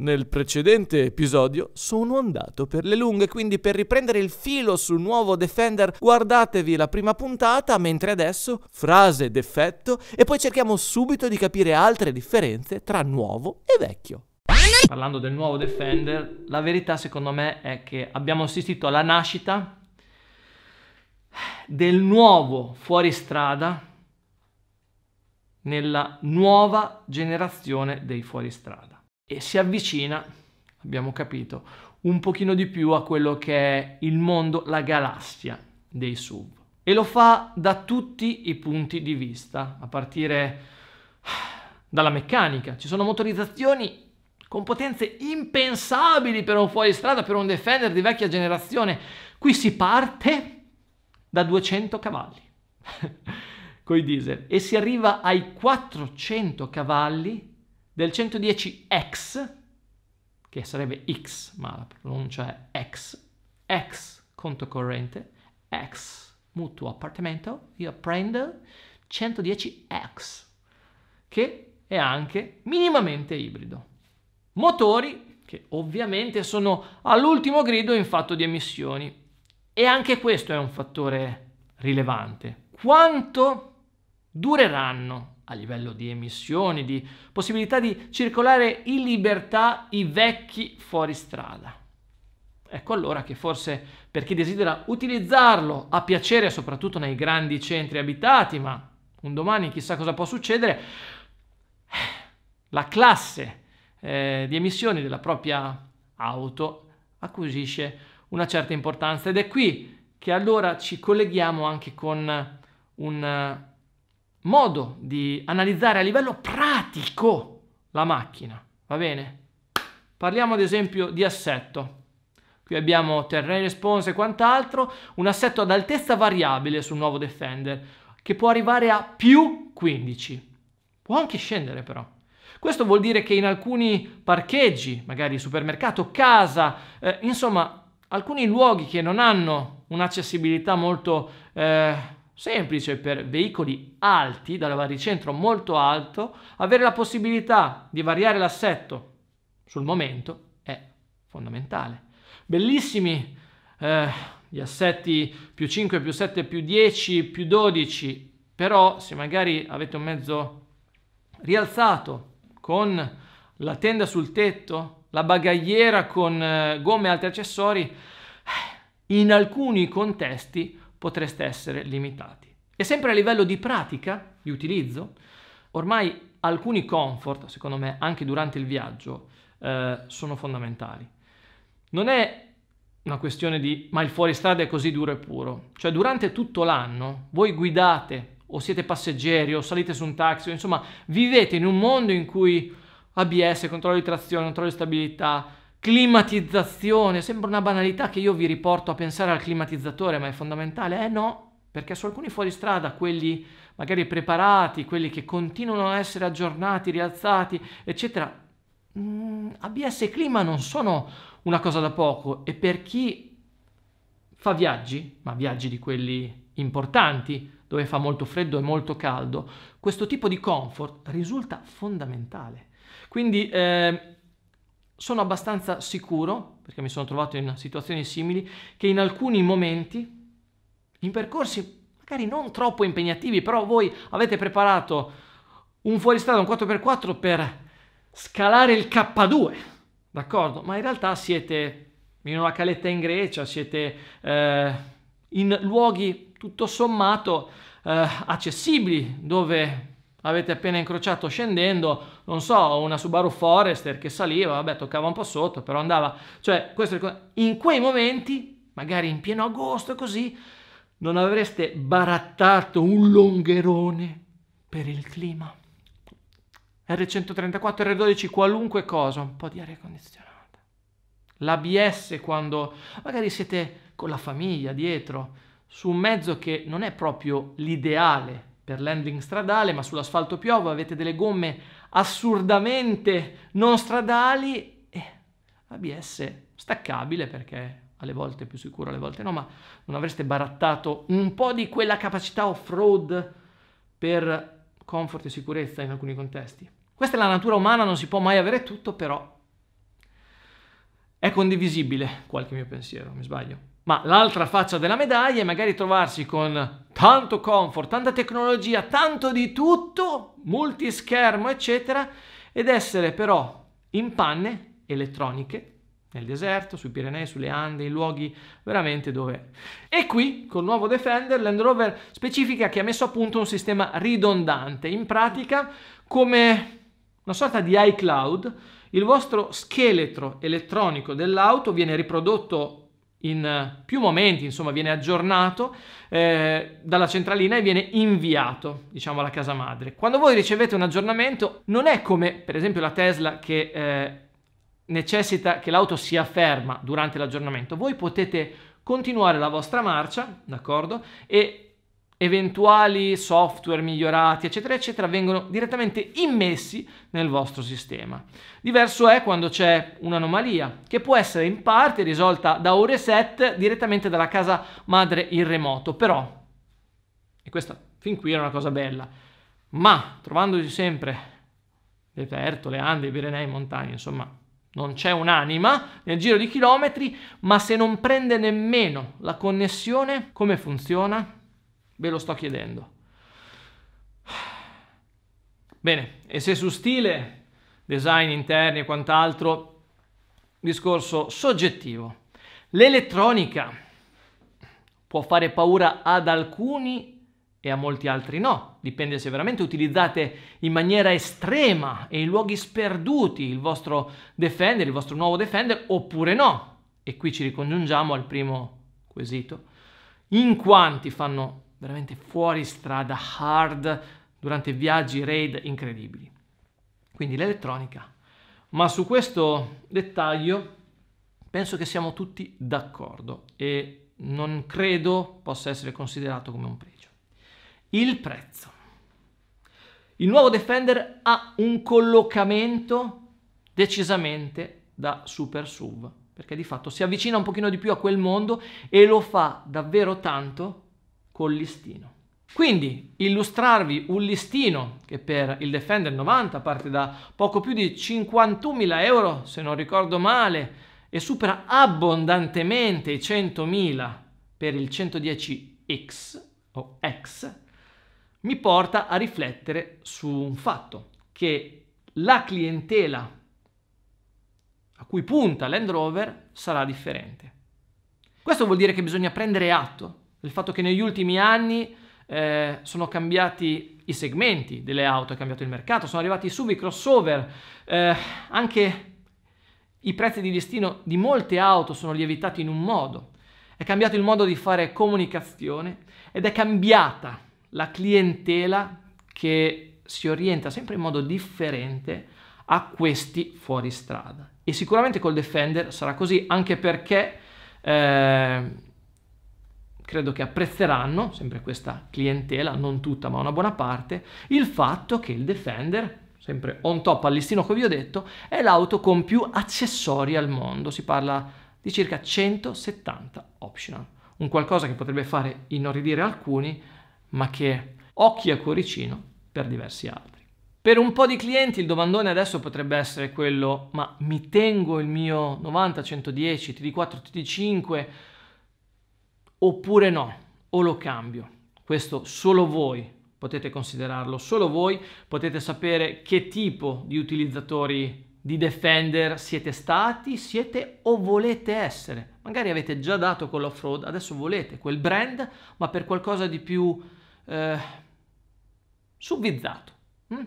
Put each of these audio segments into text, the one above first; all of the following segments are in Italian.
Nel precedente episodio sono andato per le lunghe, quindi per riprendere il filo sul nuovo Defender guardatevi la prima puntata, mentre adesso frase d'effetto e poi cerchiamo subito di capire altre differenze tra nuovo e vecchio. Parlando del nuovo Defender, la verità secondo me è che abbiamo assistito alla nascita del nuovo fuoristrada nella nuova generazione dei fuoristrada e si avvicina, abbiamo capito, un pochino di più a quello che è il mondo, la galassia dei SUV. E lo fa da tutti i punti di vista, a partire dalla meccanica. Ci sono motorizzazioni con potenze impensabili per un fuoristrada, per un Defender di vecchia generazione. Qui si parte da 200 cavalli con i diesel e si arriva ai 400 cavalli del 110x, che sarebbe x, ma la pronuncia è x, x conto corrente, x mutuo appartamento, io prendo 110x, che è anche minimamente ibrido. Motori, che ovviamente sono all'ultimo grido in fatto di emissioni. E anche questo è un fattore rilevante. Quanto dureranno a livello di emissioni, di possibilità di circolare in libertà i vecchi fuoristrada. Ecco allora che forse per chi desidera utilizzarlo a piacere, soprattutto nei grandi centri abitati, ma un domani chissà cosa può succedere, la classe eh, di emissioni della propria auto acquisisce una certa importanza ed è qui che allora ci colleghiamo anche con un modo di analizzare a livello pratico la macchina, va bene? Parliamo ad esempio di assetto. Qui abbiamo terrain response e quant'altro, un assetto ad altezza variabile sul nuovo Defender che può arrivare a più 15. Può anche scendere però. Questo vuol dire che in alcuni parcheggi, magari supermercato, casa, eh, insomma alcuni luoghi che non hanno un'accessibilità molto... Eh, semplice per veicoli alti, dal varicentro molto alto, avere la possibilità di variare l'assetto sul momento è fondamentale. Bellissimi eh, gli assetti più 5, più 7, più 10, più 12, però se magari avete un mezzo rialzato con la tenda sul tetto, la bagagliera con eh, gomme e altri accessori, in alcuni contesti potreste essere limitati. E sempre a livello di pratica, di utilizzo, ormai alcuni comfort, secondo me, anche durante il viaggio, eh, sono fondamentali. Non è una questione di ma il fuoristrada è così duro e puro, cioè durante tutto l'anno voi guidate o siete passeggeri o salite su un taxi, o, insomma vivete in un mondo in cui ABS, controllo di trazione, controllo di stabilità, climatizzazione, sembra una banalità che io vi riporto a pensare al climatizzatore, ma è fondamentale? Eh no, perché su alcuni fuoristrada, quelli magari preparati, quelli che continuano a essere aggiornati, rialzati, eccetera, mh, mm, ABS e clima non sono una cosa da poco e per chi fa viaggi, ma viaggi di quelli importanti, dove fa molto freddo e molto caldo, questo tipo di comfort risulta fondamentale. Quindi eh, sono abbastanza sicuro, perché mi sono trovato in situazioni simili, che in alcuni momenti, in percorsi magari non troppo impegnativi, però voi avete preparato un fuoristrada, un 4x4 per scalare il K2, d'accordo? Ma in realtà siete in una caletta in Grecia, siete eh, in luoghi tutto sommato eh, accessibili, dove Avete appena incrociato scendendo, non so, una Subaru Forester che saliva, vabbè, toccava un po' sotto, però andava. Cioè, questo, in quei momenti, magari in pieno agosto così, non avreste barattato un longherone per il clima. R134, R12, qualunque cosa, un po' di aria condizionata. L'ABS quando magari siete con la famiglia dietro, su un mezzo che non è proprio l'ideale per landing stradale, ma sull'asfalto piove, avete delle gomme assurdamente non stradali, eh, ABS staccabile perché alle volte è più sicuro, alle volte no, ma non avreste barattato un po' di quella capacità off-road per comfort e sicurezza in alcuni contesti. Questa è la natura umana, non si può mai avere tutto, però è condivisibile qualche mio pensiero, mi sbaglio. Ma l'altra faccia della medaglia è magari trovarsi con tanto comfort, tanta tecnologia, tanto di tutto, multischermo, eccetera, ed essere però in panne elettroniche nel deserto, sui Pirenei, sulle Ande, in luoghi veramente dove... E qui, col nuovo Defender, Land Rover specifica che ha messo a punto un sistema ridondante, in pratica come una sorta di iCloud, il vostro scheletro elettronico dell'auto viene riprodotto in eh, più momenti, insomma, viene aggiornato eh, dalla centralina e viene inviato, diciamo, alla casa madre. Quando voi ricevete un aggiornamento, non è come, per esempio, la Tesla che eh, necessita che l'auto sia ferma durante l'aggiornamento. Voi potete continuare la vostra marcia, d'accordo? E eventuali software migliorati, eccetera, eccetera, vengono direttamente immessi nel vostro sistema. Diverso è quando c'è un'anomalia, che può essere in parte risolta da ore set direttamente dalla casa madre in remoto, però, e questa fin qui era una cosa bella, ma trovandosi sempre deserto, le Ande, Pirenei, montagne, insomma, non c'è un'anima nel giro di chilometri, ma se non prende nemmeno la connessione, come funziona? Ve lo sto chiedendo. Bene, e se su stile, design interni e quant'altro, discorso soggettivo. L'elettronica può fare paura ad alcuni e a molti altri no, dipende se veramente utilizzate in maniera estrema e in luoghi sperduti il vostro Defender, il vostro nuovo Defender, oppure no. E qui ci ricongiungiamo al primo quesito. In quanti fanno veramente fuori strada, hard, durante viaggi, raid incredibili. Quindi l'elettronica. Ma su questo dettaglio penso che siamo tutti d'accordo e non credo possa essere considerato come un pregio. Il prezzo. Il nuovo Defender ha un collocamento decisamente da super SUV, perché di fatto si avvicina un pochino di più a quel mondo e lo fa davvero tanto col listino. Quindi illustrarvi un listino che per il Defender 90 parte da poco più di 51.000 euro se non ricordo male e supera abbondantemente i 100.000 per il 110X o X mi porta a riflettere su un fatto che la clientela a cui punta Land Rover sarà differente. Questo vuol dire che bisogna prendere atto il fatto che negli ultimi anni eh, sono cambiati i segmenti delle auto, è cambiato il mercato, sono arrivati i SUV, i crossover, eh, anche i prezzi di listino di molte auto sono lievitati in un modo, è cambiato il modo di fare comunicazione ed è cambiata la clientela che si orienta sempre in modo differente a questi fuoristrada. E sicuramente col Defender sarà così, anche perché... Eh, credo che apprezzeranno, sempre questa clientela, non tutta ma una buona parte, il fatto che il Defender, sempre on top al listino che vi ho detto, è l'auto con più accessori al mondo, si parla di circa 170 optional, un qualcosa che potrebbe fare inorridire alcuni, ma che occhi a cuoricino per diversi altri. Per un po' di clienti il domandone adesso potrebbe essere quello, ma mi tengo il mio 90, 110, TD4, TD5, oppure no, o lo cambio. Questo solo voi potete considerarlo, solo voi potete sapere che tipo di utilizzatori di Defender siete stati, siete o volete essere. Magari avete già dato con l'off-road, adesso volete quel brand, ma per qualcosa di più eh, suvvizzato. Mm?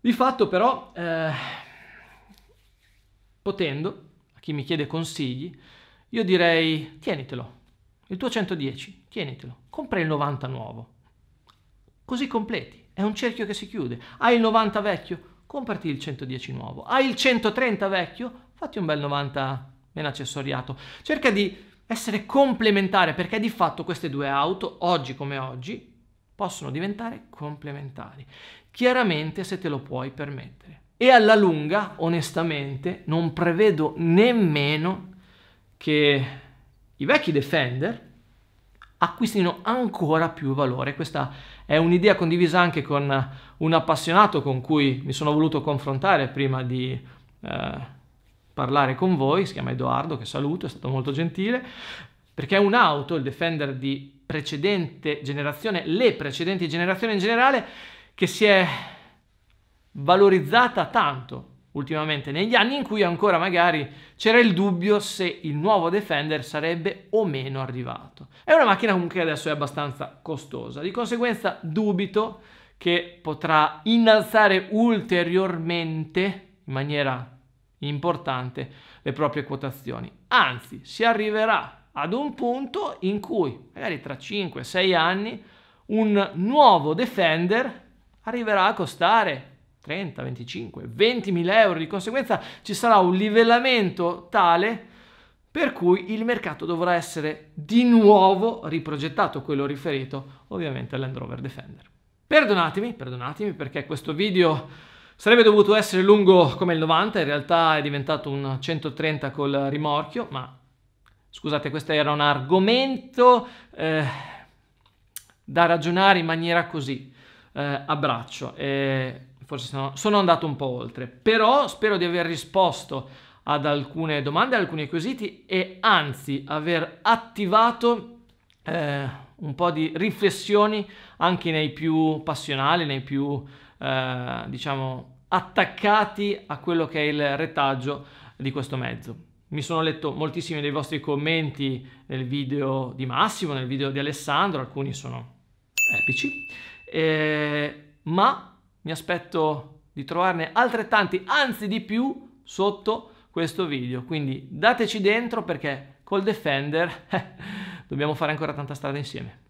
Di fatto però, eh, potendo, a chi mi chiede consigli, io direi tienitelo, il tuo 110, tienitelo, compra il 90 nuovo. Così completi, è un cerchio che si chiude. Hai il 90 vecchio, comprati il 110 nuovo. Hai il 130 vecchio, fatti un bel 90 meno accessoriato. Cerca di essere complementare perché di fatto queste due auto, oggi come oggi, possono diventare complementari. Chiaramente se te lo puoi permettere. E alla lunga, onestamente, non prevedo nemmeno che i vecchi Defender acquistino ancora più valore. Questa è un'idea condivisa anche con un appassionato con cui mi sono voluto confrontare prima di eh, parlare con voi, si chiama Edoardo, che saluto, è stato molto gentile, perché è un'auto, il Defender di precedente generazione, le precedenti generazioni in generale, che si è valorizzata tanto ultimamente negli anni in cui ancora magari c'era il dubbio se il nuovo Defender sarebbe o meno arrivato. È una macchina comunque che adesso è abbastanza costosa, di conseguenza dubito che potrà innalzare ulteriormente in maniera importante le proprie quotazioni. Anzi, si arriverà ad un punto in cui magari tra 5-6 anni un nuovo Defender arriverà a costare 30, 25, 20 mila euro. Di conseguenza ci sarà un livellamento tale per cui il mercato dovrà essere di nuovo riprogettato, quello riferito ovviamente all'Land Rover Defender. Perdonatemi, perdonatemi perché questo video... Sarebbe dovuto essere lungo come il 90, in realtà è diventato un 130 col rimorchio, ma scusate, questo era un argomento eh, da ragionare in maniera così, eh, a braccio. Eh, forse sono, sono andato un po' oltre, però spero di aver risposto ad alcune domande, ad alcuni quesiti e anzi aver attivato eh, un po' di riflessioni anche nei più passionali, nei più eh, diciamo attaccati a quello che è il retaggio di questo mezzo. Mi sono letto moltissimi dei vostri commenti nel video di Massimo, nel video di Alessandro, alcuni sono epici, eh, ma mi aspetto di trovarne altrettanti, anzi di più, sotto questo video. Quindi dateci dentro perché col Defender eh, dobbiamo fare ancora tanta strada insieme.